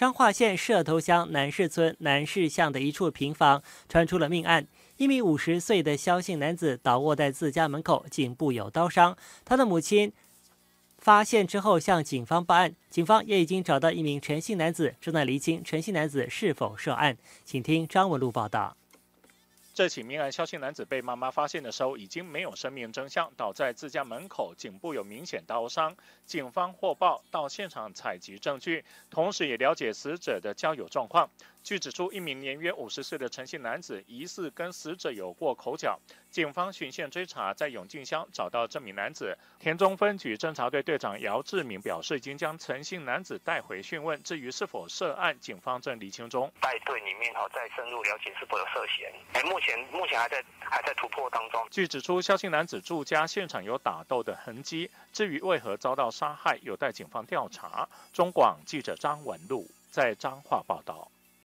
彰化县社头乡南市村南市巷的一处平房，传出了命案。一名五十岁的肖姓男子倒卧在自家门口，颈部有刀伤。他的母亲发现之后向警方报案，警方也已经找到一名陈姓男子，正在厘清陈姓男子是否涉案。请听张文路报道。这起命案，消息男子被妈妈发现的时候，已经没有生命征象，倒在自家门口，颈部有明显刀伤。警方获报到现场采集证据，同时也了解死者的交友状况。据指出，一名年约五十岁的陈姓男子疑似跟死者有过口角，警方循线追查，在永靖乡找到这名男子。田中分局侦查队队长姚志明表示，已经将陈姓男子带回讯问，至于是否涉案，警方正厘清中。在队里面哈，在深入了解是否有涉嫌。哎，目前目前还在还在突破当中。据指出，肖姓男子住家现场有打斗的痕迹，至于为何遭到杀害，有待警方调查。中广记者张文路在彰化报道。